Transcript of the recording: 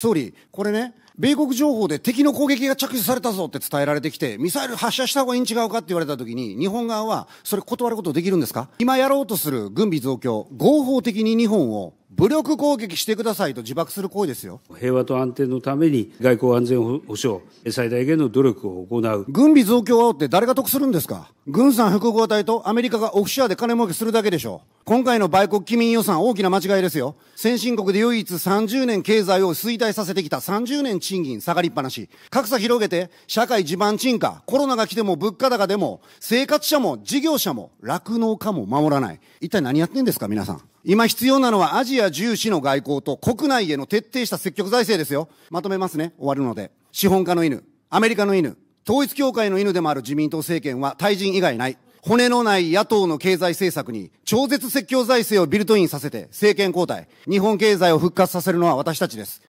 総理、これね、米国情報で敵の攻撃が着手されたぞって伝えられてきて、ミサイル発射した方がいいん違うかって言われたときに、日本側はそれ断ることできるんですか今やろうとする軍備増強、合法的に日本を武力攻撃してくださいと自爆する行為ですよ。平和と安定のために外交安全保障、最大限の努力を行う。軍備増強をって誰が得するんですか軍産複合体とアメリカがオフシアで金儲けするだけでしょう。今回の売国機民予算、大きな間違いですよ。先進国で唯一30年経済を衰退させてきた30年賃金下がりっぱなし。格差広げて、社会地盤沈下、コロナが来ても物価高でも、生活者も事業者も、酪農家も守らない。一体何やってんですか、皆さん。今必要なのはアジア重視の外交と国内への徹底した積極財政ですよ。まとめますね。終わるので。資本家の犬、アメリカの犬、統一協会の犬でもある自民党政権は退陣以外ない。骨のない野党の経済政策に超絶説教財政をビルトインさせて政権交代、日本経済を復活させるのは私たちです。